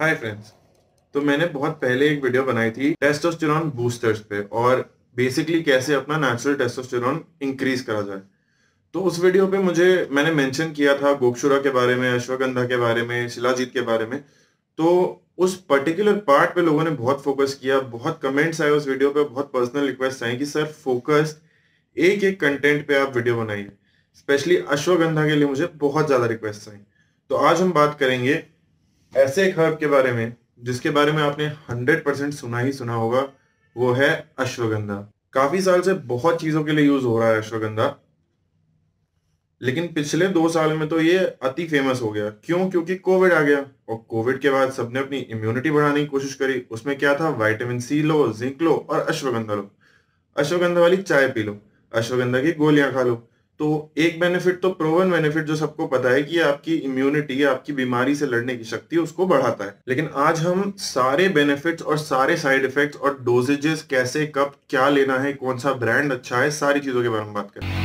hi friends तो मैंने बहुत पहले एक वीडियो बनाई थी टेस्टोस्टेरॉन बूस्टर्स पे और बेसिकली कैसे अपना नेचुरल टेस्टोस्टेरॉन इंक्रीज करा जाए तो उस वीडियो पे मुझे मैंने मेंशन किया था गोक्षुरा के बारे में अश्वगंधा के बारे में शिलाजीत के बारे में तो उस पर्टिकुलर पार्ट पे लोगों ने बहुत फोकस किया बहुत कमेंट्स आए उस वीडियो पे बहुत पर्सनल रिक्वेस्ट आई कि सर फोकस एक एक कंटेंट पे आप वीडियो बनाइए स्पेशली अश्वगंधा के लिए मुझे बहुत ज़्यादा रिक्वेस्ट आई तो आज हम बात करेंगे ऐसे एक हर्ब के बारे में जिसके बारे में आपने 100% सुना ही सुना होगा वो है अश्वगंधा काफी साल से बहुत चीजों के लिए यूज हो रहा है अश्वगंधा लेकिन पिछले दो साल में तो ये अति फेमस हो गया क्यों क्योंकि कोविड आ गया और कोविड के बाद सबने अपनी इम्यूनिटी बढ़ाने की कोशिश करी उसमें क्या था वाइटामिन सी लो जिंक लो और अश्वगंधा लो अश्वगंधा वाली चाय पी लो अश्वगंधा की गोलियां खा लो तो एक बेनिफिट तो प्रोवन बेनिफिट जो सबको पता है कि आपकी इम्यूनिटी आपकी बीमारी से लड़ने की शक्ति उसको बढ़ाता है लेकिन आज हम सारे बेनिफिट्स और सारे साइड इफेक्ट्स और डोजेजेस कैसे कब क्या लेना है कौन सा ब्रांड अच्छा है सारी चीजों के बारे में बात करें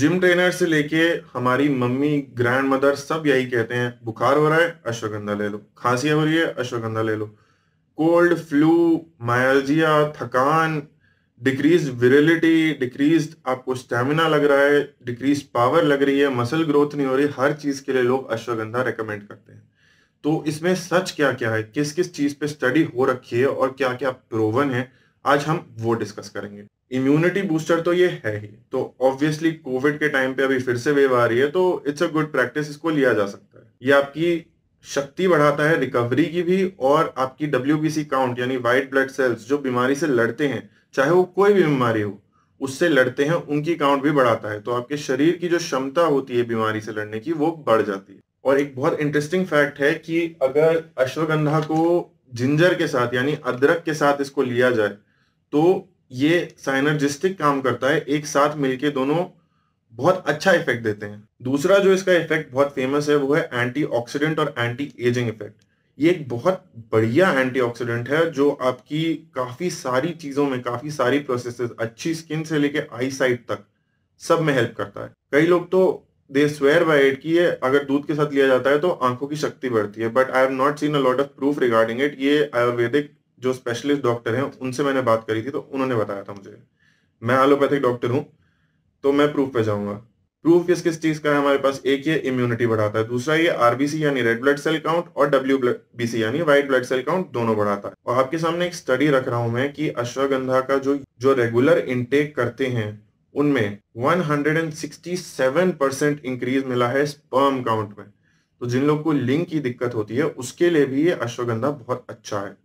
जिम ट्रेनर से लेके हमारी मम्मी ग्रैंड मदर सब यही कहते हैं बुखार हो रहा है अश्वगंधा ले लो खांसी हो रही है अश्वगंधा ले लो कोल्ड फ्लू मायलजिया थकान डिक्रीज विरलिटी डिक्रीज आपको स्टेमिना लग रहा है डिक्रीज पावर लग रही है मसल ग्रोथ नहीं हो रही हर चीज के लिए लोग अश्वगंधा रिकमेंड करते हैं तो इसमें सच क्या क्या है किस किस चीज पे स्टडी हो रखी है और क्या क्या प्रोवन है आज हम वो डिस्कस करेंगे इम्यूनिटी बूस्टर तो ये है ही तो ऑब्वियसली कोविड के टाइम पे अभी फिर से वेव आ रही है तो इट्स अ गुड प्रैक्टिस इसको लिया जा सकता है ये आपकी शक्ति बढ़ाता है रिकवरी की भी और आपकी डब्ल्यू काउंट यानी व्हाइट ब्लड सेल्स जो बीमारी से लड़ते हैं चाहे वो कोई भी बीमारी हो उससे लड़ते हैं उनकी काउंट भी बढ़ाता है तो आपके शरीर की जो क्षमता होती है बीमारी से लड़ने की वो बढ़ जाती है और एक बहुत इंटरेस्टिंग फैक्ट है कि अगर अश्वगंधा को जिंजर के साथ यानी अदरक के साथ इसको लिया जाए तो ये साइनर्जिस्टिक काम करता है एक साथ मिलके दोनों बहुत अच्छा इफेक्ट देते हैं दूसरा जो इसका इफेक्ट बहुत फेमस है वो है एंटीऑक्सीडेंट और एंटी एजिंग इफेक्ट ये एक बहुत बढ़िया एंटीऑक्सीडेंट है जो आपकी काफी सारी चीजों में काफी सारी प्रोसेसेस अच्छी स्किन से लेके आई साइड तक सब में हेल्प करता है कई लोग तो दे स्वेयर बाय इट कि ये अगर दूध के साथ लिया जाता है तो आंखों की शक्ति बढ़ती है but I have not seen a lot of proof regarding it ये आयुर्वेदिक जो स्पेशलिस्ट डॉक्टर हैं उनसे मैंने बात करी थी तो उन्होंने बताया था मुझे मैं एलोपैथिक डॉक्टर हूँ तो मैं प्रूफ पे जाऊंगा प्रूफ किस किस चीज का है हमारे पास एक ये इम्यूनिटी बढ़ाता है दूसरा ये आरबीसी यानी रेड ब्लड सेल काउंट और डब्ल्यू सी यानी व्हाइट ब्लड सेल काउंट दोनों बढ़ाता है और आपके सामने एक स्टडी रख रहा हूं मैं कि अश्वगंधा का जो जो रेगुलर इनटेक करते हैं उनमें 167 परसेंट इंक्रीज मिला है स्पर्म काउंट में तो जिन लोग को लिंग की दिक्कत होती है उसके लिए भी ये अश्वगंधा बहुत अच्छा है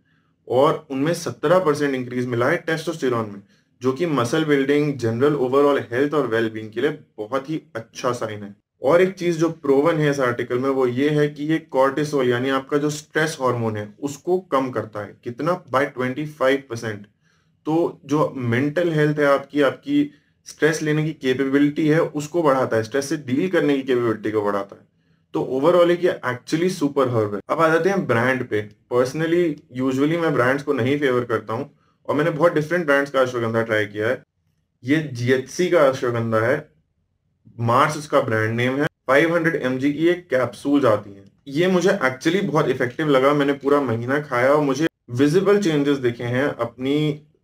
और उनमें सत्रह परसेंट इंक्रीज मिला है टेस्टोस्टेरॉन में जो कि muscle building general overall health और वेलबींग के लिए बहुत ही अच्छा साइन है और एक चीज जो प्रोवन है इस आर्टिकल में वो ये है कि ये कॉर्टिसोल यानी आपका जो स्ट्रेस हार्मोन है उसको कम करता है कितना बाय 25 परसेंट तो जो मेंटल हेल्थ है आपकी आपकी स्ट्रेस लेने की कैपेबिलिटी है उसको बढ़ाता है स्ट्रेस से डील करने की कैपेबिलिटी को बढ़ाता है तो ओवरऑल एक ये एक्चुअली सुपर हर्ब है अब आ जाते हैं ब्रांड पे पर्सनली यूजुअली मैं ब्रांड्स को नहीं फेवर करता हूँ और मैंने बहुत डिफरेंट ब्रांड्स का अश्वगंधा ट्राई किया है ये जीएचसी का अश्वगंधा है मार्स उसका ब्रांड नेम है 500 हंड्रेड की एक कैप्सूल आती है ये मुझे एक्चुअली बहुत इफेक्टिव लगा मैंने पूरा महीना खाया और मुझे विजिबल चेंजेस देखे हैं अपनी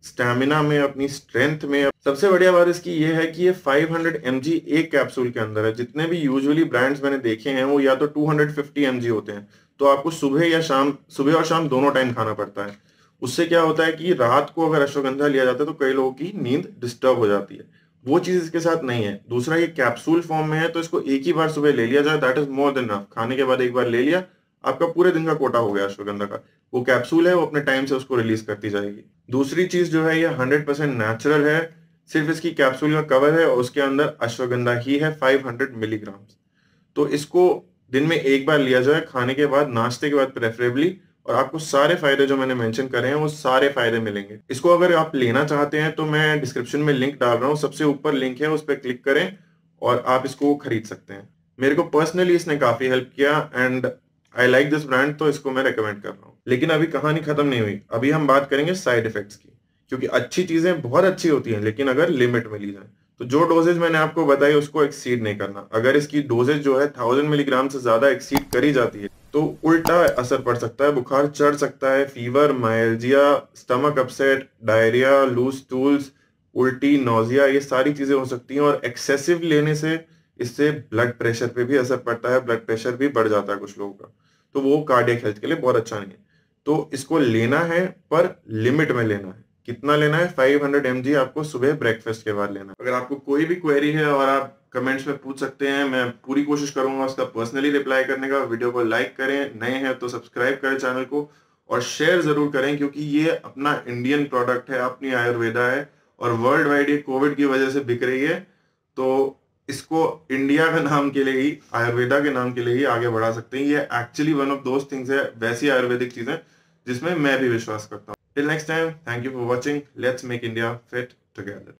स्टेमिना में अपनी स्ट्रेंथ में सबसे बढ़िया बात इसकी ये है कि ये 500 हंड्रेड एक कैप्सूल के अंदर है जितने भी यूजुअली ब्रांड्स मैंने देखे हैं वो या तो 250 हंड्रेड होते हैं तो आपको सुबह या शाम सुबह और शाम दोनों टाइम खाना पड़ता है उससे क्या होता है कि रात को अगर अश्वगंधा लिया जाता है तो कई लोगों की नींद डिस्टर्ब हो जाती है वो चीज इसके साथ नहीं है दूसरा ये कैप्सूल फॉर्म में है तो इसको एक ही बार सुबह ले लिया जाए that is more than enough खाने के बाद एक बार ले लिया आपका पूरे दिन का कोटा हो गया अश्वगंधा का वो कैप्सूल है वो अपने टाइम से उसको रिलीज करती जाएगी दूसरी चीज जो है ये हंड्रेड परसेंट नेचुरल है सिर्फ इसकी कैप्सूल का कवर है और उसके अंदर अश्वगंधा ही है फाइव हंड्रेड मिलीग्राम तो इसको दिन में एक बार लिया जाए खाने के बाद नाश्ते के बाद प्रेफरेबली और आपको सारे फायदे जो मैंने मेंशन करे हैं वो सारे फायदे मिलेंगे इसको अगर आप लेना चाहते हैं तो मैं डिस्क्रिप्शन में लिंक डाल रहा हूँ सबसे ऊपर लिंक है उस पर क्लिक करें और आप इसको खरीद सकते हैं मेरे को पर्सनली इसने काफी हेल्प किया and I like this brand तो इसको मैं रिकमेंड कर रहा हूँ लेकिन अभी कहानी खत्म नहीं हुई अभी हम बात करेंगे साइड इफेक्ट्स की क्योंकि अच्छी चीजें बहुत अच्छी होती हैं लेकिन अगर लिमिट में ली जाए तो जो डोजेज मैंने आपको बताई उसको एक्सीड नहीं करना अगर इसकी डोजेज जो है थाउजेंड मिलीग्राम से ज्यादा एक्सीड करी जाती है तो उल्टा असर पड़ सकता है बुखार चढ़ सकता है fever myalgia stomach upset diarrhoea loose stools उल्टी नोजिया ये सारी चीजें हो सकती हैं और एक्सेसिव लेने से इससे ब्लड प्रेशर पे भी असर पड़ता है ब्लड प्रेशर भी बढ़ जाता है कुछ लोगों का तो वो कार्डियक हेल्थ के लिए बहुत अच्छा नहीं है तो इसको लेना है पर लिमिट में लेना है कितना लेना है 500 हंड्रेड आपको सुबह ब्रेकफास्ट के बाद लेना है अगर आपको कोई भी क्वेरी है और आप कमेंट्स में पूछ सकते हैं मैं पूरी कोशिश करूंगा उसका पर्सनली रिप्लाई करने का वीडियो को लाइक करें नए हैं तो सब्सक्राइब करें चैनल को और शेयर जरूर करें क्योंकि ये अपना इंडियन प्रोडक्ट है अपनी आयुर्वेदा है और वर्ल्ड वाइड ये कोविड की वजह से बिक रही है तो इसको इंडिया के नाम के लिए ही आयुर्वेदा के नाम के लिए ही आगे बढ़ा सकते हैं ये actually one of those things है वैसी आयुर्वेदिक चीजें जिसमें मैं भी विश्वास करता हूँ till next time thank you for watching let's make India fit together